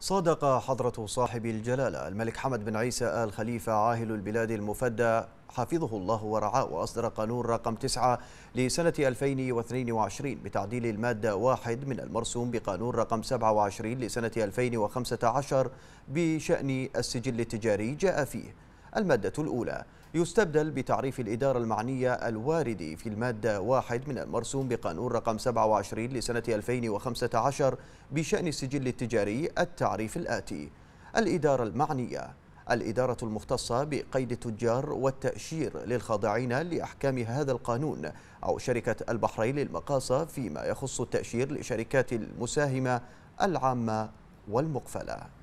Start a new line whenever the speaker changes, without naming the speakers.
صادق حضرة صاحب الجلالة الملك حمد بن عيسى آل خليفة عاهل البلاد المفدى حفظه الله ورعاه وأصدر قانون رقم 9 لسنة 2022 بتعديل المادة واحد من المرسوم بقانون رقم 27 لسنة 2015 بشأن السجل التجاري جاء فيه المادة الأولى يستبدل بتعريف الإدارة المعنية الوارد في المادة واحد من المرسوم بقانون رقم 27 لسنة 2015 بشأن السجل التجاري التعريف الآتي الإدارة المعنية الإدارة المختصة بقيد التجار والتأشير للخاضعين لأحكام هذا القانون أو شركة البحرين للمقاصة فيما يخص التأشير لشركات المساهمة العامة
والمقفله